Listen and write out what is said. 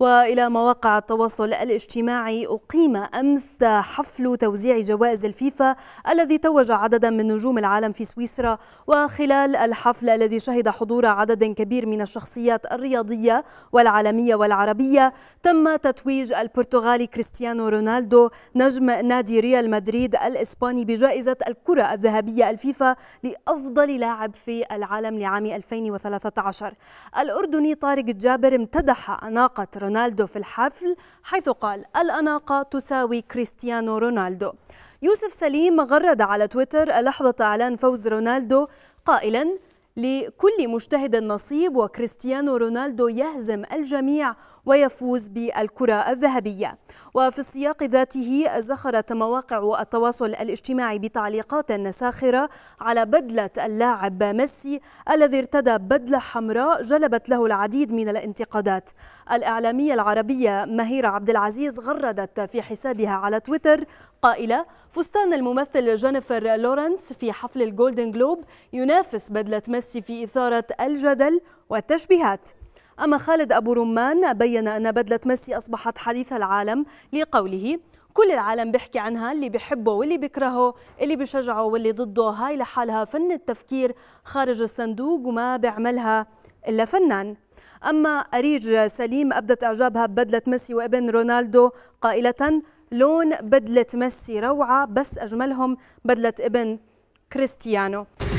وإلى مواقع التواصل الاجتماعي أقيم أمس حفل توزيع جوائز الفيفا الذي توج عددا من نجوم العالم في سويسرا وخلال الحفل الذي شهد حضور عدد كبير من الشخصيات الرياضية والعالمية والعربية تم تتويج البرتغالي كريستيانو رونالدو نجم نادي ريال مدريد الإسباني بجائزة الكرة الذهبية الفيفا لأفضل لاعب في العالم لعام 2013 الأردني طارق جابر امتدح أناقة رونالدو رونالدو في الحفل حيث قال الأناقة تساوي كريستيانو رونالدو يوسف سليم غرد على تويتر لحظة إعلان فوز رونالدو قائلا لكل مجتهد نصيب وكريستيانو رونالدو يهزم الجميع ويفوز بالكرة الذهبية وفي السياق ذاته زخرت مواقع التواصل الاجتماعي بتعليقات ساخرة على بدلة اللاعب ميسي الذي ارتدى بدلة حمراء جلبت له العديد من الانتقادات الإعلامية العربية مهيرة عبد العزيز غردت في حسابها على تويتر قائلة فستان الممثل جينيفر لورنس في حفل الجولدن جلوب ينافس بدلة ميسي في إثارة الجدل والتشبيهات أما خالد أبو رمان بيّن أن بدلة ميسي أصبحت حديث العالم لقوله كل العالم بيحكي عنها اللي بحبه واللي بكرهه اللي بشجعه واللي ضده هاي لحالها فن التفكير خارج الصندوق وما بيعملها إلا فنان أما أريج سليم أبدت إعجابها ببدلة ميسي وابن رونالدو قائلة لون بدلة ميسي روعة بس أجملهم بدلة ابن كريستيانو